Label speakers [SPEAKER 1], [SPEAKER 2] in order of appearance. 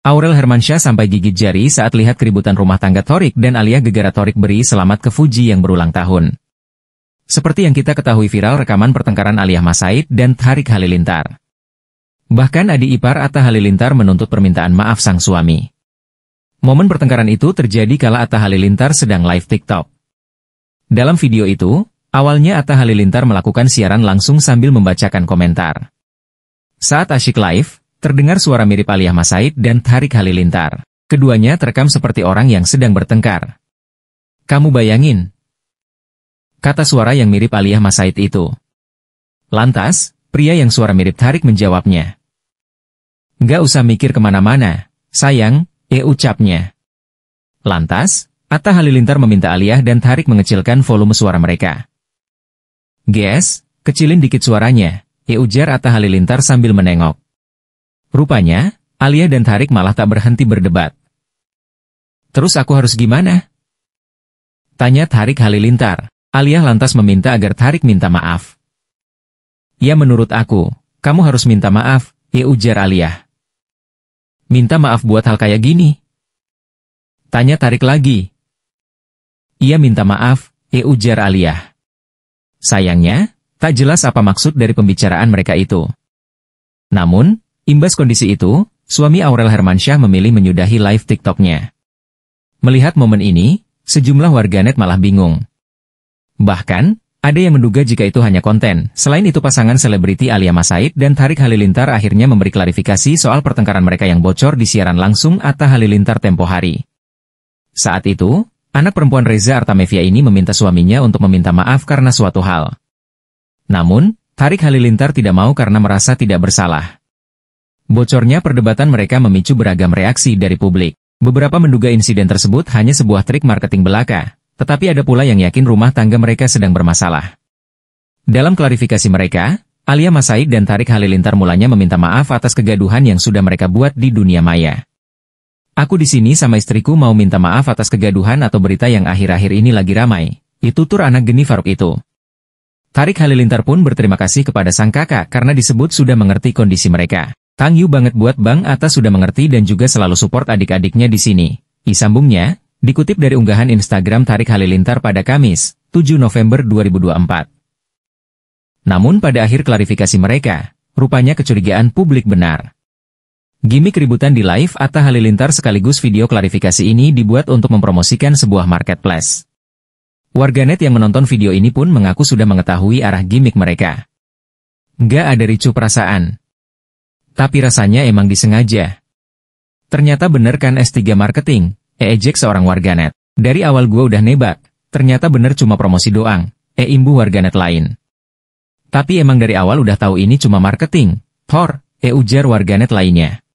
[SPEAKER 1] Aurel Hermansyah sampai gigit jari saat lihat keributan rumah tangga Torik dan Alia Gegara Torik beri selamat ke Fuji yang berulang tahun. Seperti yang kita ketahui viral rekaman pertengkaran Alia Masaid dan Tarik Halilintar. Bahkan Adi ipar Atta Halilintar menuntut permintaan maaf sang suami. Momen pertengkaran itu terjadi kala Atta Halilintar sedang live TikTok. Dalam video itu, awalnya Atta Halilintar melakukan siaran langsung sambil membacakan komentar. Saat asyik live, Terdengar suara mirip Aliyah Masaid dan Tarik Halilintar. Keduanya terekam seperti orang yang sedang bertengkar. Kamu bayangin? Kata suara yang mirip Aliyah Masaid itu. Lantas, pria yang suara mirip Tarik menjawabnya. Nggak usah mikir kemana-mana, sayang, eh ucapnya. Lantas, Atta Halilintar meminta Aliyah dan Tarik mengecilkan volume suara mereka. Ges, kecilin dikit suaranya, eh ujar Atta Halilintar sambil menengok. Rupanya, Alia dan Tarik malah tak berhenti berdebat. Terus aku harus gimana? Tanya Tarik Halilintar. Alia lantas meminta agar Tarik minta maaf. Ya menurut aku, kamu harus minta maaf, ya ujar Alia. Minta maaf buat hal kayak gini? Tanya Tarik lagi. Ia minta maaf, ya ujar Alia. Sayangnya, tak jelas apa maksud dari pembicaraan mereka itu. Namun, Imbas kondisi itu, suami Aurel Hermansyah memilih menyudahi live TikToknya. Melihat momen ini, sejumlah warganet malah bingung. Bahkan, ada yang menduga jika itu hanya konten. Selain itu pasangan selebriti Alia Masaid dan Tarik Halilintar akhirnya memberi klarifikasi soal pertengkaran mereka yang bocor di siaran langsung Atta Halilintar tempo hari. Saat itu, anak perempuan Reza Artamevia ini meminta suaminya untuk meminta maaf karena suatu hal. Namun, Tarik Halilintar tidak mau karena merasa tidak bersalah. Bocornya perdebatan mereka memicu beragam reaksi dari publik. Beberapa menduga insiden tersebut hanya sebuah trik marketing belaka, tetapi ada pula yang yakin rumah tangga mereka sedang bermasalah. Dalam klarifikasi mereka, Alia Masaid dan Tarik Halilintar mulanya meminta maaf atas kegaduhan yang sudah mereka buat di dunia maya. Aku di sini sama istriku mau minta maaf atas kegaduhan atau berita yang akhir-akhir ini lagi ramai. Itu tur anak geni Faruk itu. Tarik Halilintar pun berterima kasih kepada sang kakak karena disebut sudah mengerti kondisi mereka. Thank Yu banget buat Bang Atta sudah mengerti dan juga selalu support adik-adiknya di sini. Isambungnya, dikutip dari unggahan Instagram Tarik Halilintar pada Kamis, 7 November 2024. Namun pada akhir klarifikasi mereka, rupanya kecurigaan publik benar. Gimik ributan di live Atta Halilintar sekaligus video klarifikasi ini dibuat untuk mempromosikan sebuah marketplace. Warganet yang menonton video ini pun mengaku sudah mengetahui arah gimmick mereka. Gak ada ricu perasaan. Tapi rasanya emang disengaja. Ternyata bener kan S3 Marketing, e ejek seorang warganet. Dari awal gue udah nebak, ternyata bener cuma promosi doang, e imbu warganet lain. Tapi emang dari awal udah tahu ini cuma marketing, hor, e ujar warganet lainnya.